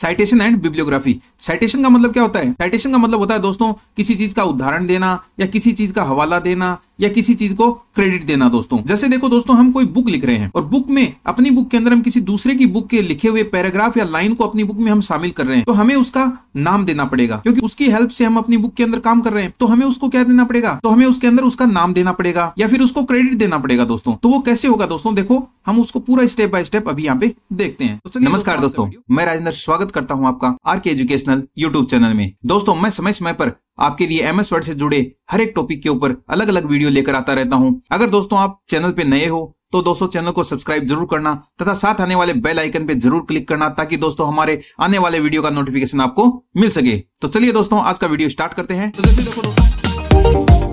citation and bibliography citation का मतलब क्या होता है साइटेशन का मतलब होता है दोस्तों किसी चीज का उदाहरण देना या किसी चीज का हवाला देना या किसी चीज को क्रेडिट देना दोस्तों जैसे देखो दोस्तों हम कोई बुक लिख रहे हैं और बुक में अपनी बुक के अंदर हम किसी दूसरे की बुक के लिखे हुए पैराग्राफ या लाइन को अपनी बुक में हम शामिल कर रहे हैं तो हमें उसका नाम देना पड़ेगा क्योंकि उसकी हेल्प से हम अपनी बुक के अंदर काम कर रहे हैं तो हमें उसको क्या देना पड़ेगा तो हमें उसके अंदर उसका नाम देना पड़ेगा या फिर उसको क्रेडिट देना पड़ेगा दोस्तों तो वो कैसे होगा दोस्तों देखो हम उसको पूरा स्टेप बाय स्टेप अभी यहाँ पे देखते हैं तो नमस्कार दोस्तों मैं राजेंद्र स्वागत स्वागत करता हूं आपका आर के एजुकेशनल यूट्यूब चैनल में दोस्तों मैं समय समय पर आपके लिए एम एस वर्ड से जुड़े हर एक टॉपिक के ऊपर अलग अलग वीडियो लेकर आता रहता हूँ अगर दोस्तों आप चैनल पे नए हो तो दोस्तों चैनल को सब्सक्राइब जरूर करना तथा साथ आने वाले बेल आइकन पे जरूर क्लिक करना ताकि दोस्तों हमारे आने वाले वीडियो का नोटिफिकेशन आपको मिल सके तो चलिए दोस्तों आज का वीडियो स्टार्ट करते हैं तो देखो दोस्तों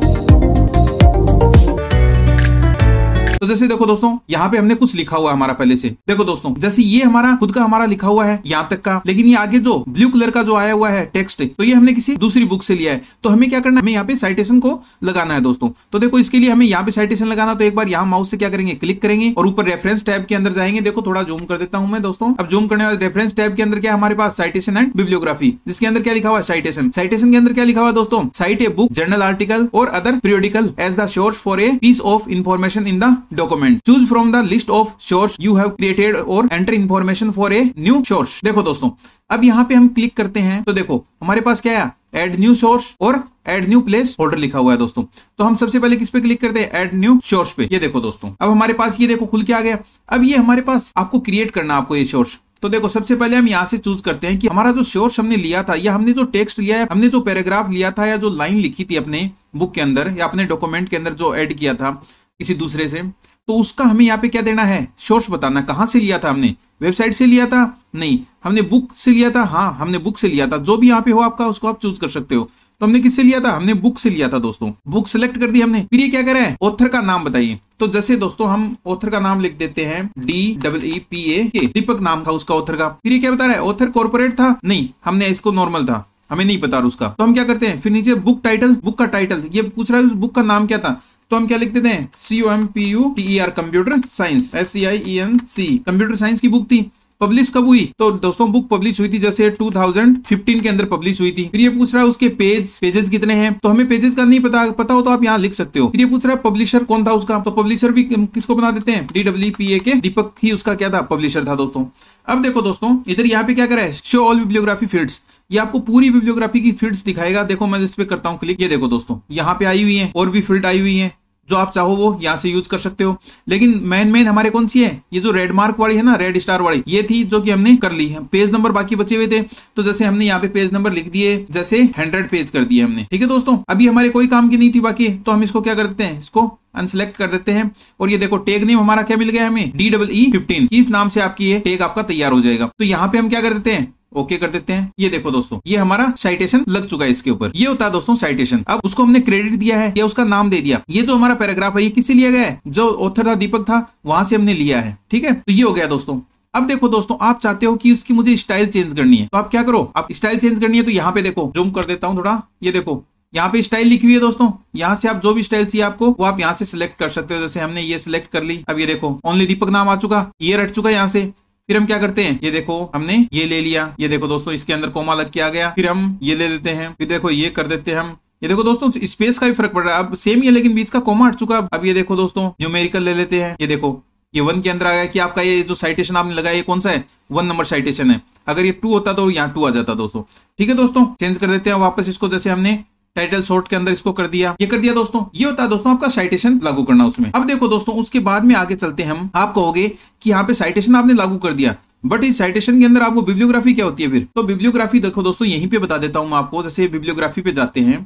तो जैसे देखो दोस्तों यहाँ पे हमने कुछ लिखा हुआ है हमारा पहले से देखो दोस्तों जैसे ये हमारा खुद का हमारा लिखा हुआ है यहाँ तक का लेकिन ये आगे जो ब्लू कलर का जो आया हुआ है टेक्स्ट तो ये हमने किसी दूसरी बुक से लिया है तो हमें क्या करना है हमें यहाँ पे साइटेशन को लगाना है दोस्तों तो देखो इसके लिए हमें यहाँ पे साइटेशन लगाना तो एक बार यहाँ माउस से क्या करेंगे क्लिक करेंगे और ऊपर रेफरेंस टैब के अंदर जाएंगे देखो थोड़ा जूम कर देता हूँ मैं दोस्तों अब जूम करने वाले रेफरेंस टैब के अंदर क्या हमारे पास साइटेशन एंड बिब्लियोग्राफी जिसके अंदर क्या लिखा हुआ है साइटेशन साइटेशन के अंदर क्या लिखा हुआ दोस्तों site a book journal article और other periodical as the source for a piece of information in the document choose from the list of source you have created और enter information for a new source देखो दोस्तों अब यहाँ पे हम click करते हैं तो देखो हमारे पास क्या है एड न्यू सोर्स और एड न्यू प्लेस होल्डर लिखा हुआ है दोस्तों तो हम सबसे पहले किस पे क्लिक करते हैं एड न्यू सोर्स पे ये देखो दोस्तों अब हमारे पास ये देखो खुल के आ गया अब ये हमारे पास आपको क्रिएट करना है आपको ये सोर्स तो देखो सबसे पहले हम यहाँ से चूज करते हैं कि हमारा जो सोर्स हमने लिया था या हमने जो टेक्स्ट लिया है हमने जो पैराग्राफ लिया था या जो लाइन लिखी थी अपने बुक के अंदर या अपने डॉक्यूमेंट के अंदर जो एड किया था किसी दूसरे से तो उसका हमें यहाँ पे क्या देना है सोर्स बताना कहाँ से लिया था हमने वेबसाइट से लिया था नहीं हमने बुक से लिया था हाँ हमने बुक से लिया था जो भी यहाँ पे हो आपका उसको आप चूज कर सकते हो तो हमने किससे लिया था हमने बुक से लिया था दोस्तों बुक सिलेक्ट कर दी हमने फिर ये क्या करा है ऑथर का नाम बताइए तो जैसे दोस्तों हम ऑथर का नाम लिख देते हैं D double E P A K Deepak नाम था उसका ऑथर का फिर ये क्या बता रहा है ऑथर कॉर्पोरेट था नहीं हमने इसको नॉर्मल था हमें नहीं पता उसका तो हम क्या करते हैं फिर नीचे बुक टाइटल बुक का टाइटल ये पूछ रहा है उस बुक का नाम क्या था तो हम क्या लिख देते हैं C O M P U T R computer science S C I E N C computer science की बुक थी पब्लिश कब हुई तो दोस्तों बुक पब्लिश हुई थी जैसे 2015 के अंदर पब्लिश हुई थी फिर ये पूछ रहा है उसके पेज पेजेस कितने हैं तो हमें पेजेस का नहीं पता पता हो तो आप यहाँ लिख सकते हो फिर ये पूछ रहा है पब्लिशर कौन था उसका तो पब्लिशर भी किसको बना देते हैं ए के दीपक ही उसका क्या था पब्लिशर था दोस्तों अब देखो दोस्तों इधर यहाँ पे क्या करा है शो ऑल बिब्लियोग्राफी फील्ड्स ये आपको पूरी बिब्लियोग्राफी की फील्ड्स दिखाएगा देखो मैं इस पे करता हूँ क्लिक ये देखो दोस्तों यहाँ पे आई हुई है और भी फील्ड आई हुई है जो आप चाहो वो यहाँ से यूज कर सकते हो लेकिन मेन मेन हमारे कौन सी है ये जो रेड मार्क वाली है ना रेड स्टार वाली ये थी जो कि हमने कर ली है पेज नंबर बाकी बचे हुए थे तो जैसे हमने यहाँ पे पेज नंबर लिख दिए जैसे हंड्रेड पेज कर दिए हमने ठीक है दोस्तों अभी हमारे कोई काम की नहीं थी बाकी तो हम इसको क्या करते हैं इसको अनसेलेक्ट कर देते हैं और ये देखो टेग नेम हमारा क्या मिल गया हमें डी डबल ई फिफ्टीन इस नाम से आपकी ये टेग आपका तैयार हो जाएगा तो यहाँ पे हम क्या कर देते हैं ओके कर देते हैं ये देखो दोस्तों ये हमारा साइटेशन लग चुका है इसके ऊपर ये होता है दोस्तों साइटेशन अब उसको हमने क्रेडिट दिया है या उसका नाम दे दिया ये जो हमारा पैराग्राफ है ये किसी लिया गया है जो ऑथर था दीपक था वहां से हमने लिया है ठीक है तो ये हो गया दोस्तों अब देखो दोस्तों आप चाहते हो कि उसकी मुझे स्टाइल चेंज करनी है तो आप क्या करो आप स्टाइल चेंज करनी है तो यहाँ पे देखो जूम कर देता हूँ थोड़ा ये देखो यहाँ पे स्टाइल लिखी हुई है दोस्तों यहाँ से आप जो भी स्टाइल चाहिए आपको वो आप यहाँ से सिलेक्ट कर सकते हो जैसे हमने ये सिलेक्ट कर ली अब ये देखो ओनली दीपक नाम आ चुका ये रट चुका यहाँ से फिर हम क्या करते हैं ये देखो हमने ये ले लिया ये देखो दोस्तों इसके अंदर कोमा लग के आ गया फिर हम ये ले लेते हैं फिर देखो ये कर देते हैं हम ये देखो दोस्तों स्पेस का भी फर्क पड़ रहा है अब सेम ही है लेकिन बीच का कोमा हट चुका है अब ये देखो दोस्तों न्यूमेरिकल ले लेते हैं ये देखो ये वन के अंदर आ गया कि आपका ये जो साइटेशन आपने लगाया ये कौन सा है वन नंबर साइटेशन है अगर ये टू होता तो यहाँ टू आ जाता दोस्तों ठीक है दोस्तों चेंज कर देते हैं वापस इसको जैसे हमने टाइटल शॉर्ट के अंदर इसको कर दिया ये कर दिया दोस्तों ये होता है दोस्तों आपका साइटेशन लागू करना उसमें अब देखो दोस्तों उसके बाद में आगे चलते हम आप कहोगे कि यहाँ पे साइटेशन आपने लागू कर दिया बट इस साइटेशन के अंदर आपको बिब्लियोग्राफी क्या होती है फिर तो बिब्लियोग्राफी देखो दोस्तों यहीं पे बता देता हूँ मैं आपको जैसे बिब्लियोग्राफी पे जाते हैं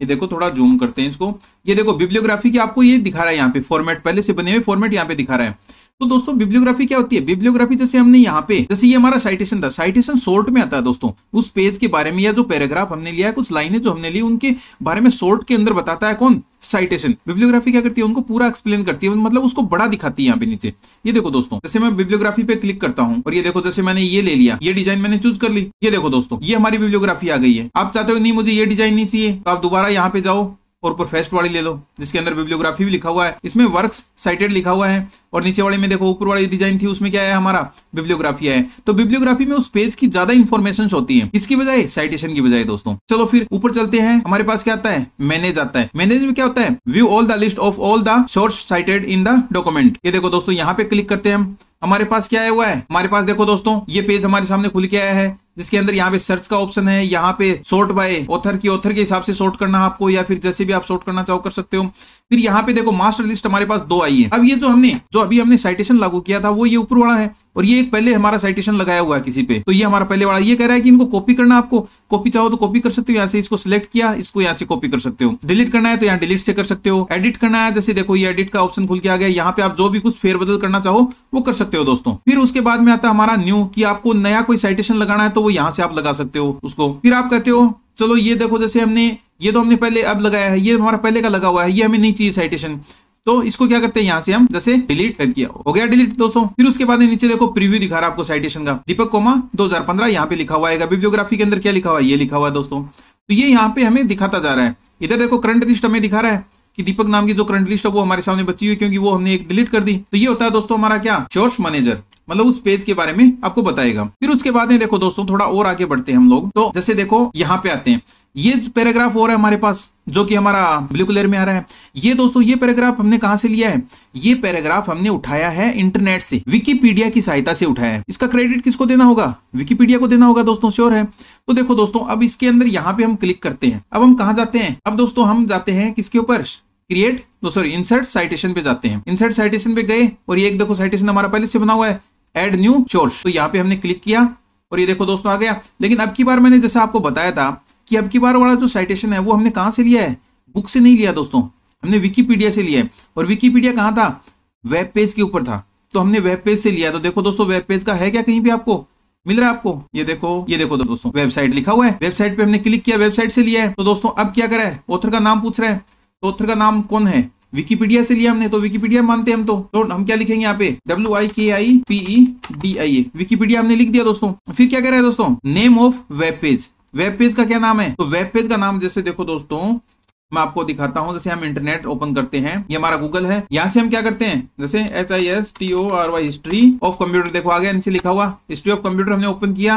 ये देखो थोड़ा जूम करते हैं इसको ये देखो बिब्लियोग्राफी की आपको ये दिखा रहा है यहाँ पे फॉर्मेट पहले से बने हुए फॉर्मेट यहाँ पे दिखा रहा है तो दोस्तों बिब्लियोग्राफी क्या होती है बिब्लियोग्राफी जैसे हमने यहाँ पे जैसे ये हमारा साइटेशन था साइटेशन शॉर्ट में आता है दोस्तों उस पेज के बारे में या जो पैराग्राफ हमने लिया है कुछ लाइनें जो हमने ली उनके बारे में शॉर्ट के अंदर बताता है कौन साइटेशन बिब्लियोग्राफी क्या करती है उनको पूरा एक्सप्लेन करती है मतलब उसको बड़ा दिखाती है यहाँ पे नीचे ये देखो दोस्तों जैसे मैं बिब्लियोग्राफी पे क्लिक करता हूँ और ये देखो जैसे मैंने ये ले लिया ये डिजाइन मैंने चूज कर ली ये देखो दोस्तों ये हमारी बिब्लियोग्राफी आ गई है आप चाहते हो नहीं मुझे ये डिजाइन नहीं चाहिए तो आप दोबारा यहाँ पे जाओ और ऊपर फेस्ट वाली ले लो जिसके अंदर बिब्लियोग्राफी भी लिखा हुआ है इसमें वर्क्स साइटेड लिखा हुआ है और नीचे वाले में देखो ऊपर वाली डिजाइन थी उसमें क्या है हमारा बिब्लियोग्राफी है तो बिब्लियोग्राफी में उस पेज की ज्यादा इन्फॉर्मेशन होती है इसकी बजाय साइटेशन की बजाय दोस्तों चलो फिर ऊपर चलते हैं हमारे पास क्या आता है मैनेज आता है मैनेज में क्या होता है view all the list of all the source cited in the document ये देखो दोस्तों यहाँ पे क्लिक करते हैं हम हमारे पास क्या आया हुआ है हमारे पास देखो दोस्तों ये पेज हमारे सामने खुल के आया है जिसके अंदर यहाँ पे सर्च का ऑप्शन है यहाँ पे सोर्ट बाय ऑथर की ऑथर के हिसाब से सोर्ट करना आपको या फिर जैसे भी आप सोर्ट करना चाहो कर सकते हो फिर यहाँ पे देखो मास्टर लिस्ट हमारे पास दो आई है अब ये जो हमने जो अभी हमने साइटेशन लागू किया था वो ये ऊपर वाला है और ये एक पहले हमारा साइटेशन लगाया हुआ है किसी पे तो ये हमारा पहले वाला ये कह रहा है कि इनको कॉपी करना आपको कॉपी चाहो तो कॉपी कर सकते हो यहाँ से इसको सिलेक्ट किया इसको यहाँ से कॉपी कर सकते हो डिलीट करना है तो यहाँ डिलीट से कर सकते हो एडिट करना है जैसे देखो ये एडिट का ऑप्शन खुल के आ गया यहाँ पे आप जो भी कुछ फेरबदल करना चाहो वो कर सकते हो दोस्तों फिर उसके बाद में आता हमारा न्यू की आपको नया कोई साइटेशन लगाना है तो वो यहाँ से आप लगा सकते हो उसको फिर आप कहते हो चलो ये देखो जैसे हमने ये तो हमने पहले अब लगाया है ये हमारा पहले का लगा हुआ है ये हमें नहीं चाहिए साइटेशन तो इसको क्या करते हैं यहाँ से हम जैसे डिलीट कर दिया हो गया डिलीट दोस्तों फिर उसके बाद नीचे देखो प्रीव्यू दिखा रहा है आपको साइटेशन का दीपक कोमा 2015 यहाँ पे लिखा हुआ है बिब्लियोग्राफी के अंदर क्या लिखा हुआ है ये लिखा हुआ है दोस्तों तो ये यहाँ पे हमें दिखाता जा रहा है इधर देखो करंट लिस्ट हमें दिखा रहा है कि दीपक नाम की जो करंट लिस्ट है वो हमारे सामने बची हुई क्योंकि वो हमने एक डिलीट कर दी तो ये होता है दोस्तों हमारा क्या शोर्स मैनेजर मतलब उस पेज के बारे में आपको बताएगा फिर उसके बाद में देखो दोस्तों थोड़ा और आगे बढ़ते हैं हम लोग तो जैसे देखो यहाँ पे आते हैं ये पैराग्राफ और है हमारे पास जो कि हमारा ब्लू कलर में आ रहा है ये दोस्तों ये पैराग्राफ हमने कहा से लिया है ये पैराग्राफ हमने उठाया है इंटरनेट से विकीपीडिया की सहायता से उठाया है इसका क्रेडिट किसको देना होगा विकीपीडिया को देना होगा दोस्तों श्योर है तो देखो दोस्तों अब इसके अंदर यहाँ पे हम क्लिक करते हैं अब हम कहा जाते हैं अब दोस्तों हम जाते हैं किसके ऊपर क्रिएट दो सॉरी इंसर्ट साइटेशन पे जाते हैं इंसर्ट साइटेशन पे गए और ये एक देखो साइटेशन हमारा पहले से बना हुआ है एड न्यू चोर्स तो यहाँ पे हमने क्लिक किया और ये देखो दोस्तों आ गया लेकिन अब की बार मैंने जैसा आपको बताया था कि अब की बार वाला जो साइटेशन है वो हमने कहाँ से लिया है बुक से नहीं लिया दोस्तों हमने विकीपीडिया से लिया है और विकीपीडिया कहाँ था वेब पेज के ऊपर था तो हमने वेब पेज से लिया तो देखो दोस्तों वेब पेज का है क्या कहीं भी आपको मिल रहा है आपको ये देखो ये देखो दोस्तों वेबसाइट लिखा हुआ है वेबसाइट पे हमने क्लिक किया वेबसाइट से लिया है तो दोस्तों अब क्या करा है ऑथर का नाम पूछ रहा है तो ऑथर का नाम कौन है विकीपीडिया से लिया हमने तो विकीपीडिया मानते हम तो, तो हम क्या लिखेंगे यहाँ पे W I K I P E D I A Wikipedia हमने लिख दिया दोस्तों फिर क्या कह रहे हैं दोस्तों name of web page web page का क्या नाम है तो वेब पेज का नाम जैसे देखो दोस्तों मैं आपको दिखाता हूं जैसे हम इंटरनेट ओपन करते हैं ये हमारा गूगल है यहाँ से हम क्या करते हैं जैसे H I S T O R Y history of computer देखो आगे इनसे लिखा हुआ हिस्ट्री ऑफ कंप्यूटर हमने ओपन किया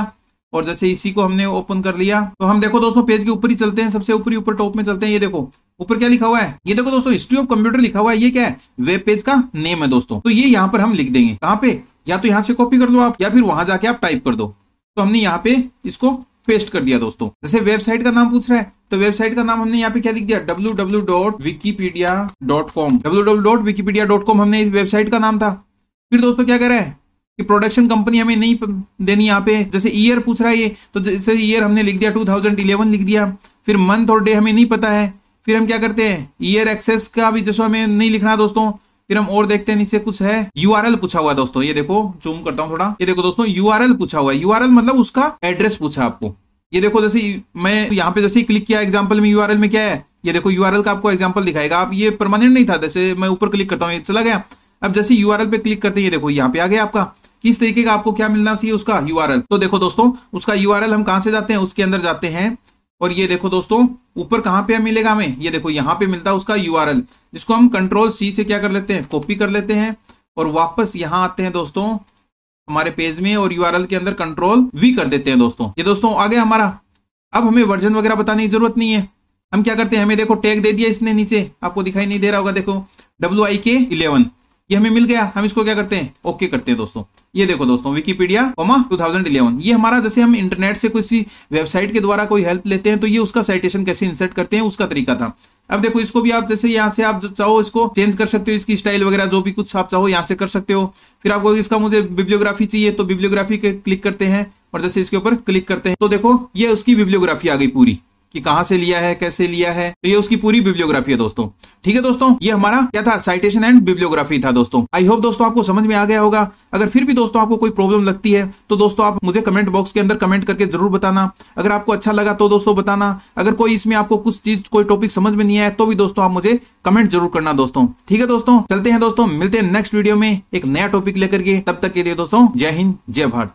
और जैसे इसी को हमने ओपन कर लिया तो हम देखो दोस्तों पेज के ऊपर ही चलते हैं सबसे ऊपरी ऊपर टॉप में चलते हैं ये देखो ऊपर क्या लिखा हुआ है ये देखो दोस्तों हिस्ट्री ऑफ कंप्यूटर लिखा हुआ है ये क्या है वेब पेज का नेम है दोस्तों तो ये यहाँ पर हम लिख देंगे कहाँ पे या तो यहाँ से कॉपी कर दो आप या फिर वहां जाके आप टाइप कर दो तो हमने यहाँ पे इसको पेस्ट कर दिया दोस्तों जैसे वेबसाइट का नाम पूछ रहा है तो वेबसाइट का नाम हमने यहाँ पे क्या लिख दिया W W dot Wikipedia dot com W W dot Wikipedia dot com हमने इस वेबसाइट का नाम था फिर दोस्तों क्या कह रहा है कि प्रोडक्शन कंपनी हमें नहीं देनी यहाँ पे जैसे ईयर पूछ रहा है ये तो जैसे ईयर हमने लिख दिया 2011 लिख दिया फिर मंथ और डे हमें नहीं पता है फिर हम क्या करते हैं ईयर एक्सेस का भी जैसे हमें नहीं लिखना दोस्तों फिर हम और देखते हैं नीचे कुछ है यू पूछा हुआ है दोस्तों ये देखो जूम करता हूँ थोड़ा ये देखो दोस्तों यू पूछा हुआ है यू मतलब उसका एड्रेस पूछा आपको ये देखो जैसे मैं यहाँ पे जैसे क्लिक किया एग्जाम्पल में यू में क्या है ये देखो यू का आपको एग्जाम्पल दिखाएगा आप ये परमानेंट नहीं था जैसे मैं ऊपर क्लिक करता हूँ ये चला गया अब जैसे यू पे क्लिक करते हैं ये देखो यहाँ पे आ गया आपका किस तरीके का आपको क्या मिलना चाहिए उसका यू तो देखो दोस्तों उसका यू हम कहां से जाते हैं उसके अंदर जाते हैं और ये देखो दोस्तों ऊपर कहां पे मिलेगा हमें ये देखो यहाँ पे मिलता है उसका एल जिसको हम कंट्रोल सी से क्या कर लेते हैं कॉपी कर लेते हैं और वापस यहाँ आते हैं दोस्तों हमारे पेज में और एल के अंदर कंट्रोल वी कर देते हैं दोस्तों ये दोस्तों आगे हमारा अब हमें वर्जन वगैरह बताने की जरूरत नहीं है हम क्या करते हैं हमें देखो टैग दे दिया इसने नीचे आपको दिखाई नहीं दे रहा होगा देखो डब्ल्यू आई के इलेवन ये हमें मिल गया हम इसको क्या करते हैं ओके करते हैं दोस्तों ये देखो दोस्तों विकीपीडिया कोमा इलेवन ये हमारा जैसे हम इंटरनेट से किसी वेबसाइट के द्वारा कोई हेल्प लेते हैं तो ये उसका साइटेशन कैसे इंसर्ट करते हैं उसका तरीका था अब देखो इसको भी आप जैसे यहाँ से आप जो चाहो इसको चेंज कर सकते हो इसकी स्टाइल वगैरह जो भी कुछ आप चाहो यहाँ से कर सकते हो फिर आपको इसका मुझे बिब्लियोग्राफी चाहिए तो बिब्लियोग्राफी क्लिक करते हैं और जैसे इसके ऊपर क्लिक करते हैं तो देखो ये उसकी बिब्लियोग्राफी आ गई पूरी कि कहां से लिया है कैसे लिया है तो ये उसकी पूरी बिब्लियोग्राफी है दोस्तों ठीक है दोस्तों ये हमारा क्या था साइटेशन एंड बिब्लियोग्राफी था दोस्तों आई होप दोस्तों आपको समझ में आ गया होगा अगर फिर भी दोस्तों आपको कोई प्रॉब्लम लगती है तो दोस्तों आप मुझे कमेंट बॉक्स के अंदर कमेंट करके जरूर बताना अगर आपको अच्छा लगा तो दोस्तों बताना अगर कोई इसमें आपको कुछ चीज कोई टॉपिक समझ में नहीं आया तो भी दोस्तों आप मुझे कमेंट जरूर करना दोस्तों ठीक है दोस्तों चलते हैं दोस्तों मिलते हैं नेक्स्ट वीडियो में एक नया टॉपिक लेकर के तब तक के लिए दोस्तों जय हिंद जय भारत